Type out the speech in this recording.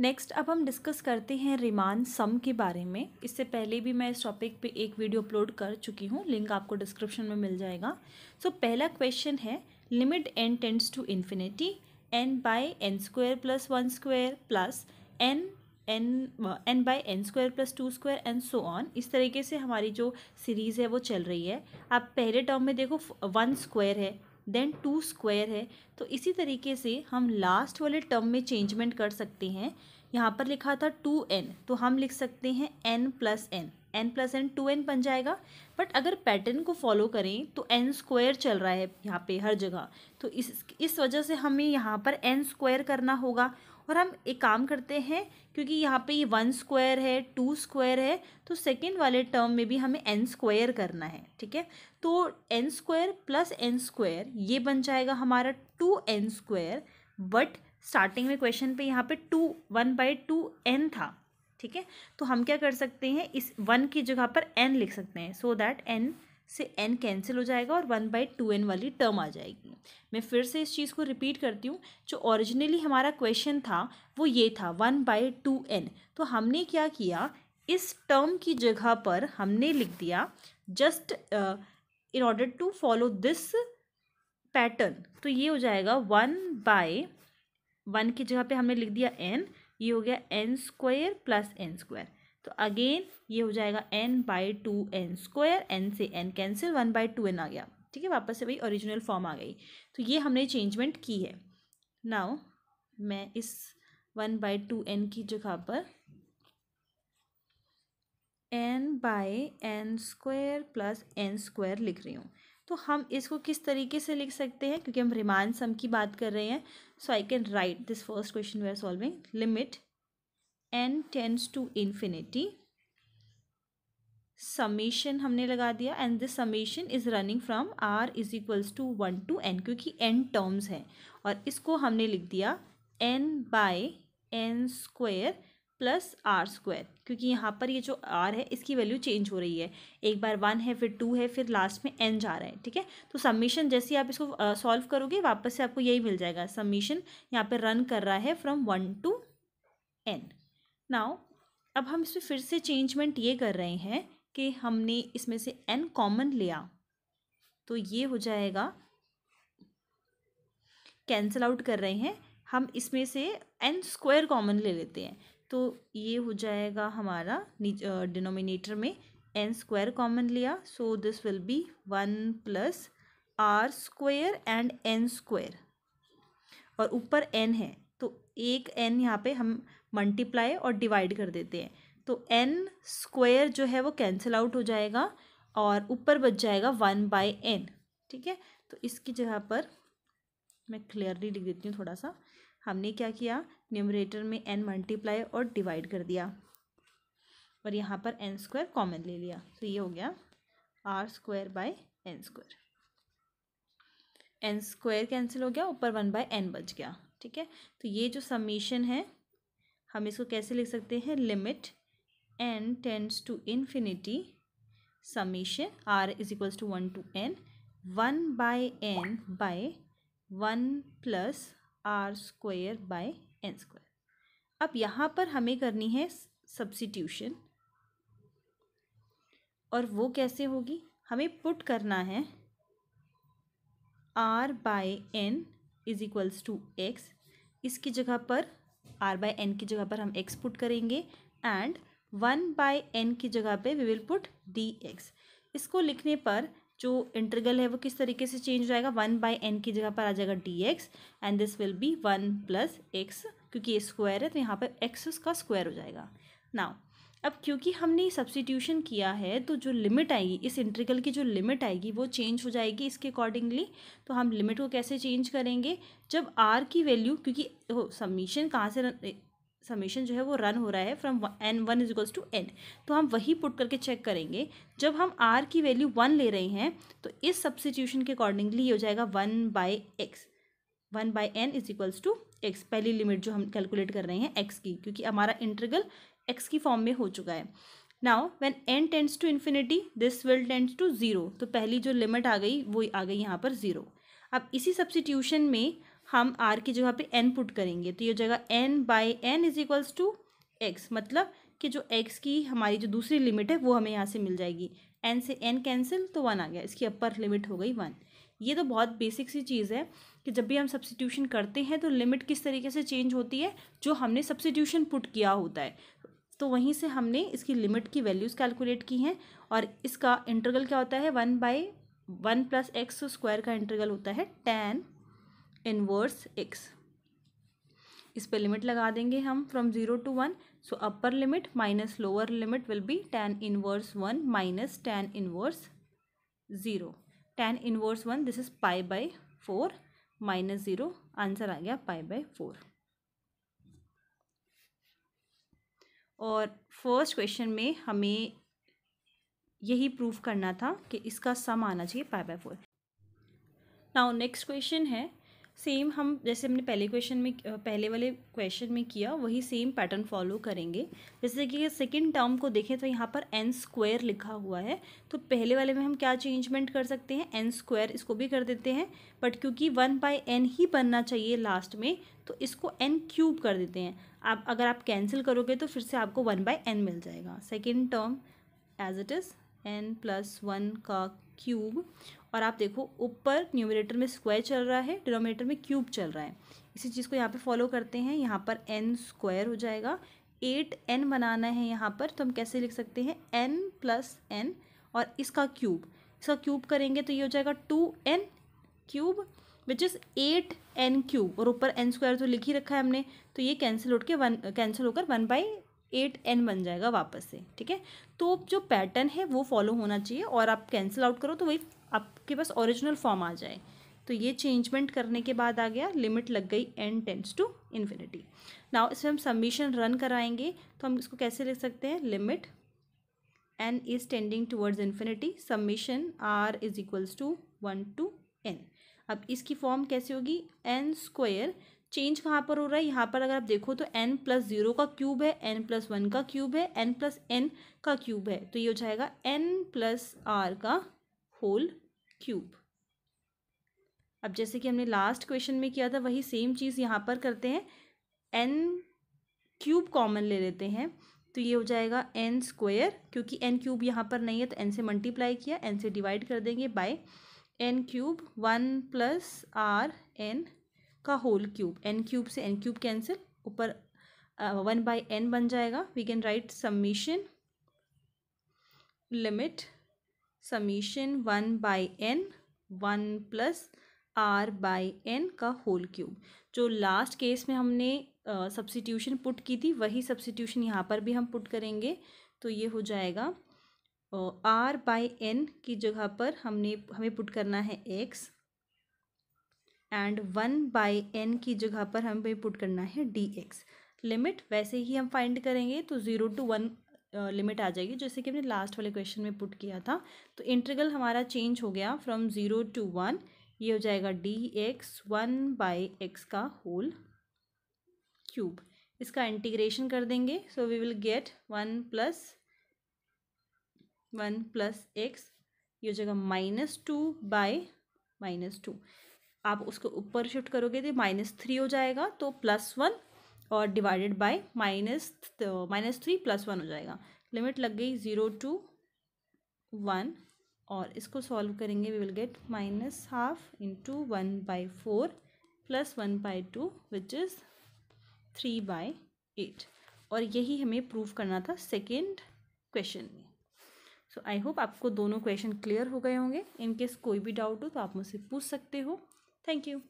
next अब हम discuss करते हैं रिमान सम के बारे में इससे पहले भी मैं इस टॉपिक पे एक वीडियो अपलोड कर चुकी हूँ लिंक आपको डिस्क्रिप्शन में मिल जाएगा सो so, पहला क्वेश्चन है limit n tends to infinity n by n square plus one square plus n n n by n square plus two square and so on इस तरीके से हमारी जो सीरीज़ है वो चल रही है आप पहले टर्म में देखो वन स्क्वायर है देन टू स्क्वायर है तो इसी तरीके से हम लास्ट वाले टर्म में चेंजमेंट कर सकते हैं यहाँ पर लिखा था टू एन तो हम लिख सकते हैं n plus n n plus n two n बन जाएगा बट अगर पैटर्न को फॉलो करें तो एन स्क्वायर चल रहा है यहाँ पे हर जगह तो इस इस वजह से हमें यहाँ पर एन स्क्वायर करना होगा और हम एक काम करते हैं क्योंकि यहाँ पे ये वन स्क्वायर है टू स्क्वायर है तो सेकेंड वाले टर्म में भी हमें एन स्क्वायर करना है ठीक है तो n square plus n square ये बन जाएगा हमारा two n square but starting में क्वेश्चन पे यहाँ पे two one by two n था ठीक है तो हम क्या कर सकते हैं इस वन की जगह पर एन लिख सकते हैं सो दैट एन से एन कैंसिल हो जाएगा और वन बाई टू एन वाली टर्म आ जाएगी मैं फिर से इस चीज़ को रिपीट करती हूँ जो ओरिजिनली हमारा क्वेश्चन था वो ये था वन बाई टू एन तो हमने क्या किया इस टर्म की जगह पर हमने लिख दिया just in order to follow this pattern तो ये हो जाएगा वन बाय वन की जगह पे हमने लिख दिया एन ये हो गया n square plus n square तो अगेन ये हो जाएगा n by two n square n से n cancel one by two n आ गया ठीक है वापस से वही ओरिजिनल फॉर्म आ गई तो ये हमने चेंजमेंट की है नाउ मैं इस वन बाई टू एन की जगह पर n by n square plus n square लिख रही हूँ तो हम इसको किस तरीके से लिख सकते हैं क्योंकि हम रिमान सम की बात कर रहे हैं so I can write this first question we are solving limit n tends to infinity summation हमने लगा दिया and this summation is running from r is equals to one to n क्योंकि एन टर्म्स हैं और इसको हमने लिख दिया n by n square plus r square क्योंकि यहाँ पर ये जो आर है इसकी वैल्यू चेंज हो रही है एक बार वन है फिर टू है फिर लास्ट में एन जा रहा है ठीक है तो समीशन जैसे आप इसको सॉल्व करोगे वापस से आपको यही मिल जाएगा समीशन यहाँ पर रन कर रहा है from one to n now अब हम इसमें फिर से चेंजमेंट ये कर रहे हैं कि हमने इसमें से एन कॉमन लिया तो ये हो जाएगा कैंसल आउट कर रहे हैं हम इसमें से एन स्क्वायर कॉमन ले लेते हैं तो ये हो जाएगा हमारा डिनोमिनेटर में एन स्क्वायर कॉमन लिया so this will be one plus r square and n square और ऊपर एन है तो एक एन यहाँ पे हम मल्टीप्लाई और डिवाइड कर देते हैं तो एन स्क्वायर जो है वो कैंसिल आउट हो जाएगा और ऊपर बच जाएगा वन बाय एन ठीक है तो इसकी जगह पर मैं क्लियरली लिख देती हूँ थोड़ा सा हमने क्या किया न्यूमरेटर में एन मल्टीप्लाई और डिवाइड कर दिया और यहाँ पर एन स्क्वायर कॉमन ले लिया तो ये हो गया r square by n square n square cancel हो गया ऊपर वन बाय एन बच गया ठीक है तो ये जो समीशन है हम इसको कैसे लिख सकते हैं limit n tends to infinity summation r is equals to one to n one by n by one plus r square by n square अब यहाँ पर हमें करनी है सब्सिट्यूशन और वो कैसे होगी हमें पुट करना है r by n is equals to x इसकी जगह पर आर बाय एन की जगह पर हम एक्स पुट करेंगे एंड वन बाय एन की जगह पे we will put d x इसको लिखने पर जो इंटरगल है वो किस तरीके से चेंज हो जाएगा वन बाय एन की जगह पर आ जाएगा d x and this will be one plus x क्योंकि ये स्क्वायर है तो यहाँ पर एक्स का स्क्वायर हो जाएगा नाउ अब क्योंकि हमने सब्सिट्यूशन किया है तो जो लिमिट आएगी इस इंटरगल की जो लिमिट आएगी वो चेंज हो जाएगी इसके अकॉर्डिंगली तो हम लिमिट को कैसे चेंज करेंगे जब आर की वैल्यू क्योंकि समीशन कहाँ से समीशन जो है वो रन हो रहा है from n one is equals to n तो हम वही पुट करके चेक करेंगे जब हम आर की वैल्यू वन ले रहे हैं तो इस सब्सिट्यूशन के अकॉर्डिंगली ये हो जाएगा one by x one by n is equals to x पहली लिमिट जो हम कैलकुलेट कर रहे हैं एक्स की क्योंकि हमारा इंटरगल एक्स की फॉर्म में हो चुका है now when n tends to infinity this will tends to zero तो पहली जो लिमिट आ गई वो आ गई यहाँ पर ज़ीरो अब इसी सब्सिट्यूशन में हम आर की जगह पे एन पुट करेंगे तो ये जगह n by n is equals to x मतलब कि जो एक्स की हमारी जो दूसरी लिमिट है वो हमें यहाँ से मिल जाएगी एन से एन कैंसिल तो वन आ गया इसकी अपर लिमिट हो गई वन ये तो बहुत बेसिक सी चीज़ है कि जब भी हम सब्सिट्यूशन करते हैं तो लिमिट किस तरीके से चेंज होती है जो हमने सब्सिट्यूशन पुट किया होता है तो वहीं से हमने इसकी लिमिट की वैल्यूज़ कैलकुलेट की हैं और इसका इंटरगल क्या होता है one by one plus x square का इंटरगल होता है टेन इनवर्स एक्स इस पर लिमिट लगा देंगे हम from zero to one so upper limit minus lower limit will be tan inverse one minus tan inverse zero tan inverse one this is pi by four minus zero answer आ गया pi by four और first question में हमें यही prove करना था कि इसका सम आना चाहिए pi by four now next question है सेम हम जैसे हमने पहले क्वेश्चन में पहले वाले क्वेश्चन में किया वही सेम पैटर्न फॉलो करेंगे जैसे कि सेकेंड टर्म को देखें तो यहाँ पर एन स्क्वायर लिखा हुआ है तो पहले वाले में हम क्या चेंजमेंट कर सकते हैं एन स्क्वायर इसको भी कर देते हैं बट क्योंकि वन बाय एन ही बनना चाहिए लास्ट में तो इसको एन क्यूब कर देते हैं आप अगर आप कैंसिल करोगे तो फिर से आपको वन बाई एन मिल जाएगा second term as it is n plus one का क्यूब और आप देखो ऊपर न्यूमिनेटर में स्क्वायर चल रहा है डिनोमिनेटर में क्यूब चल रहा है इसी चीज़ को यहाँ पे फॉलो करते हैं यहाँ पर एन स्क्वायर हो जाएगा एट एन बनाना है यहाँ पर तो हम कैसे लिख सकते हैं एन प्लस एन और इसका क्यूब इसका क्यूब करेंगे तो ये हो जाएगा two n cube which is eight n cube और ऊपर एन स्क्वायर तो लिख ही रखा है हमने तो ये कैंसिल उठ के वन कैंसिल होकर वन बाई एट एन बन जाएगा वापस से ठीक है तो जो पैटर्न है वो फॉलो होना चाहिए और आप कैंसिल आउट करो तो वही आपके पास ओरिजिनल फॉर्म आ जाए तो ये चेंजमेंट करने के बाद आ गया लिमिट लग गई n tends to infinity now इसमें हम सबमिशन रन कराएंगे तो हम इसको कैसे लिख सकते हैं limit n is tending towards infinity summation r is equals to one to n अब इसकी फॉर्म कैसे होगी एन स्क्वायर चेंज कहाँ पर हो रहा है यहाँ पर अगर आप देखो तो एन प्लस जीरो का क्यूब है एन प्लस वन का क्यूब है एन प्लस एन का क्यूब है तो ये हो जाएगा एन प्लस आर का होल क्यूब अब जैसे कि हमने लास्ट क्वेश्चन में किया था वही सेम चीज़ यहाँ पर करते हैं एन क्यूब कॉमन ले लेते हैं तो ये हो जाएगा एन स्क्वायर क्योंकि एन क्यूब यहाँ पर नहीं है तो एन से मल्टीप्लाई किया एन से डिवाइड कर देंगे by n cube one plus r n का होल क्यूब एन क्यूब से एन क्यूब कैंसिल ऊपर वन बाई एन बन जाएगा we can write summation limit summation one by n one plus r by n का whole cube जो last case में हमने substitution uh, put की थी वही सब्सिट्यूशन यहाँ पर भी हम पुट करेंगे तो ये हो जाएगा आर बाय एन की जगह पर हमने हमें पुट करना है x and one by n की जगह पर हमें पुट करना है डी एक्स लिमिट वैसे ही हम फाइंड करेंगे तो ज़ीरो टू वन लिमिट आ जाएगी जैसे कि हमने लास्ट वाले क्वेश्चन में पुट किया था तो इंटरगल हमारा चेंज हो गया फ्रॉम ज़ीरो टू वन ये हो जाएगा d x one by x का होल क्यूब इसका इंटीग्रेशन कर देंगे so we will get one plus one plus x ये हो जाएगा minus two by minus two आप उसको ऊपर शिफ्ट करोगे तो माइनस थ्री हो जाएगा तो प्लस वन और divided by minus minus three plus one हो जाएगा लिमिट लग गई ज़ीरो टू वन और इसको सॉल्व करेंगे we will get minus half into one by four plus one by two which is three by eight और यही हमें प्रूव करना था सेकेंड क्वेश्चन में सो आई होप आपको दोनों क्वेश्चन क्लियर हो गए होंगे इनकेस कोई भी डाउट हो तो आप मुझसे पूछ सकते हो थैंक यू